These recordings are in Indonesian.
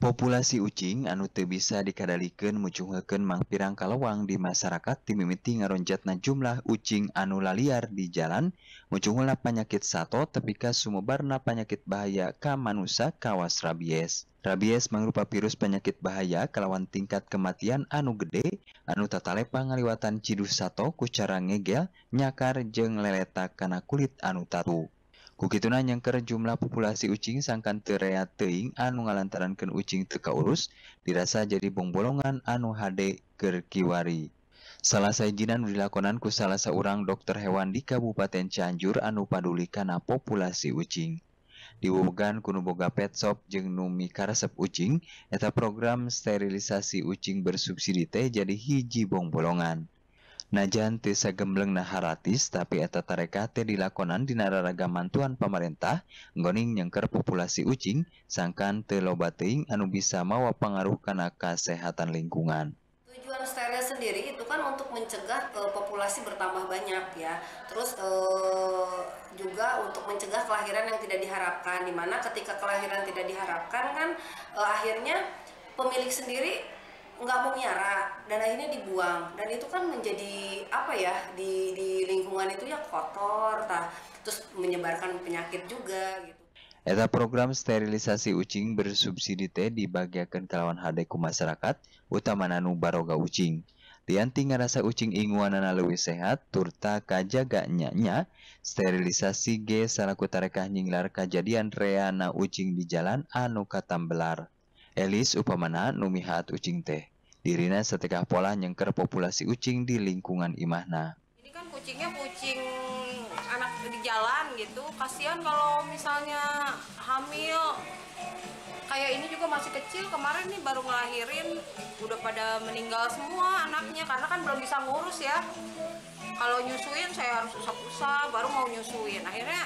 populasi ucing anu bisa dikadalikan mucuheken mangpirarang kalauwang di masyarakat timimiiti ngaronjat na jumlah ucing anula liar di jalan mucuula penyakit satu teka Sumo Barna penyakit bahaya kammanusakawas rabies rabies menrupa virus penyakit bahayakalawan tingkat kematian anu gede anu Tatale pengaliwatan cihus 1 kucara ngegel nyakar jeng leletak karena kulit anu Taru Kukitunan yang ke jumlah populasi ucing sangkan Terea Ting anu ngalantarankan ucing tekaurus dirasa jadi Bogmbolongan Anu HD Kerkiwari. Salasa ijinan dilakonanku salah seorang dokter hewan di Kabupaten Canjur Anup Paduulikana populasi Ucing. Diwuumgang kuno Boga Pesop jeung Numi Kasep Ucing, eta program sterilisasi ucing bersubsideite jadi hijibogmbolongan. Najan tisa gembleng naharatis tapi eta tarekat teh dilakonan dina raragaman tuan pemerintah ngoning nyengker populasi ucing sangkan teu loba anu bisa mawa pangaruh kana kasehatan lingkungan. Tujuan steril sendiri itu kan untuk mencegah e, populasi bertambah banyak ya. Terus e, juga untuk mencegah kelahiran yang tidak diharapkan. Dimana ketika kelahiran tidak diharapkan kan e, akhirnya pemilik sendiri nggak mau nyara dan akhirnya dibuang dan itu kan menjadi apa ya di, di lingkungan itu ya kotor tah. terus menyebarkan penyakit juga gitu Eta program sterilisasi ucing bersubsidi teh dibagiakan kelawan hadeku masyarakat, utama nanu baroga ucing. Tianti ngerasa ucing inguanana lebih sehat, turta kajaga nyanya, sterilisasi ge salaku tarekah nyinglar kejadian reana ucing di jalan anu katambelar. Elis upamana numihat ucing teh. Dirina setekah pola nyengker populasi ucing di lingkungan imahna. Ini kan kucingnya kucing anak di jalan gitu. Kasihan kalau misalnya hamil. Kayak ini juga masih kecil, kemarin nih baru ngelahirin udah pada meninggal semua anaknya karena kan belum bisa ngurus ya. Kalau nyusuin saya harus usap-usap baru mau nyusuin. Akhirnya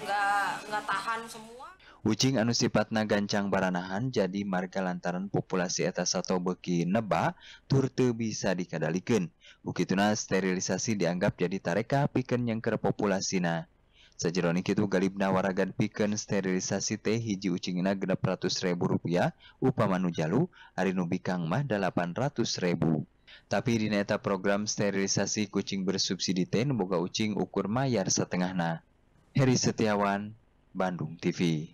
nggak nggak tahan semua. Kucing anu sifatna gancang baranahan jadi marga lantaran populasi atas atau beki neba turte bisa dikadalikan. Bukituna sterilisasi dianggap jadi tareka piken yang ker populasina. itu galibna waragan piken sterilisasi teh hiji ucingna genep ratus ribu rupiah upamanu jalu harinu bikang mah delapan ratus ribu. Tapi di neta program sterilisasi kucing bersubsidi teh boga ucing ukur mayar setengah na. Heri Setiawan, Bandung TV.